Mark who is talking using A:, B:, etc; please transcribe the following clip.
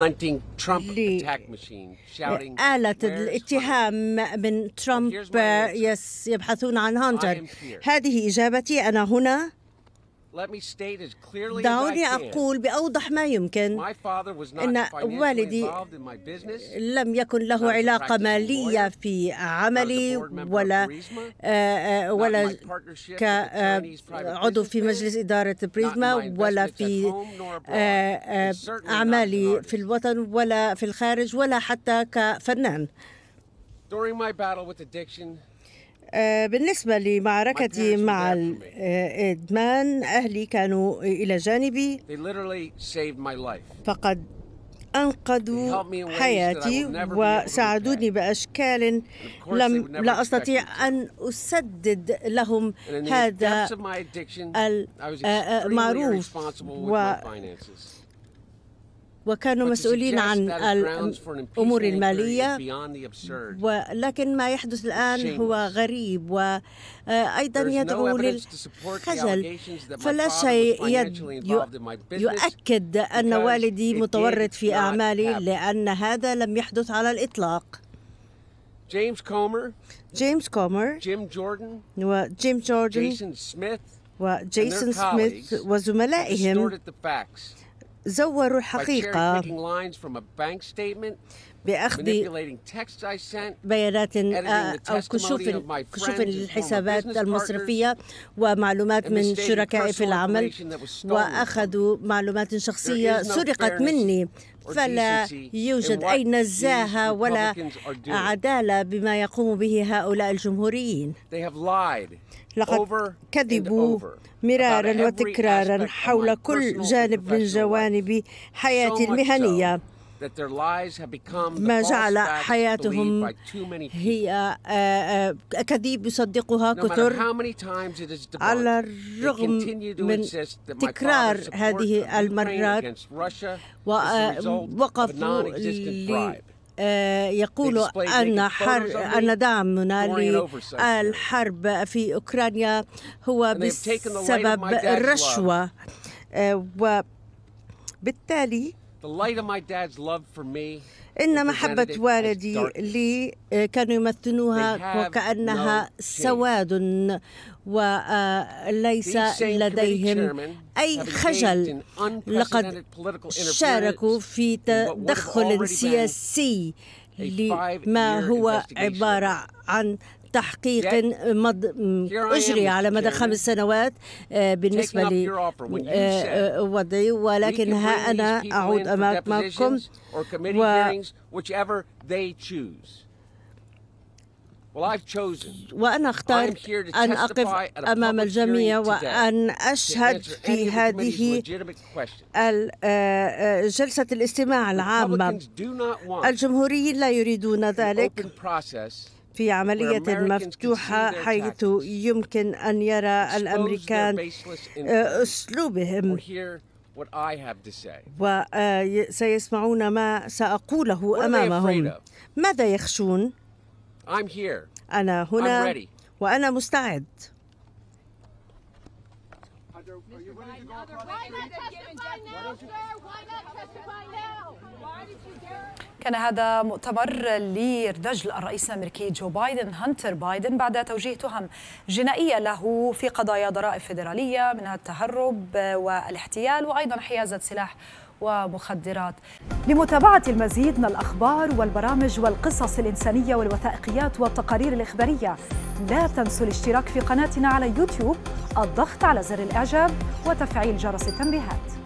A: آلة
B: الاتهام من ترامب يبحثون عن هانتر هذه إجابتي أنا هنا
A: دعوني أقول
B: بأوضح ما يمكن أن والدي لم يكن له علاقة مالية في عملي ولا آه، آه، ولا كعضو آه، في مجلس إدارة بريزما ولا في أعمالي في الوطن ولا في الخارج ولا حتى كفنان. آه، بالنسبة لمعركتي مع الإدمان آه، أهلي كانوا إلى جانبي فقد أنقذوا حياتي وساعدوني بأشكال لم لا أستطيع أن أسدد لهم هذا
A: المعروف
B: وكانوا مسؤولين عن الأمور المالية ولكن ما يحدث الآن هو غريب وأيضا آه، يدعو للخجل فلا شيء يؤكد أن والدي متورط في أعمالي لأن هذا لم يحدث على الإطلاق
A: جيمس كومر
B: جيمس كومر جيم
A: جوردن وجيم جوردن جيسون سميث وجيسون سميث وزملائهم
B: زوروا الحقيقة بأخذ
A: بيانات آه، أو كشوف كشوف للحسابات
B: المصرفية ومعلومات من شركائي في العمل وأخذوا معلومات شخصية سرقت مني فلا يوجد أي نزاهة ولا عدالة بما يقوم به هؤلاء الجمهوريين لقد كذبوا مرارا وتكرارا حول كل جانب من جوانب حياتي المهنية
A: ما جعل حياتهم
B: هي أكاذيب آه، آه، يصدقها كثر
A: على الرغم من تكرار هذه المرات ووقفوا
B: آه، يقول أن حر أن دعمنا للحرب في أوكرانيا هو بسبب الرشوة وبالتالي إن محبة والدي لي آه، كانوا يمثلوها وكأنها سواد وليس آه، لديهم أي خجل لقد شاركوا في تدخل سياسي لما هو عبارة عن تحقيق مض... أجري على مدى خمس سنوات آه، بالنسبة لوضعي آه، آه، وضعي ولكن ها أنا أعود أمامكم و... وأنا اخترت أن أقف أمام الجميع وأن أشهد في هذه جلسة الاستماع العامة الجمهوريين لا يريدون ذلك في عملية مفتوحة حيث يمكن أن يرى الأمريكان آه، أسلوبهم وسيسمعون آه، ما سأقوله أمامهم ماذا يخشون؟ أنا هنا وأنا مستعد
A: Why not testify now, sir? Why not testify now? Why did you
B: dare? كان هذا مؤتمر لرجل الرئيس الامريكي جو بايدن هانتر بايدن بعد توجيه تهم جنائيه له في قضايا ضرائب فيدراليه منها التهرب والاحتيال وايضا حيازه سلاح ومخدرات لمتابعة المزيد من الأخبار والبرامج والقصص الإنسانية والوثائقيات والتقارير الإخبارية لا تنسوا الاشتراك في قناتنا على يوتيوب الضغط على زر الإعجاب وتفعيل جرس التنبيهات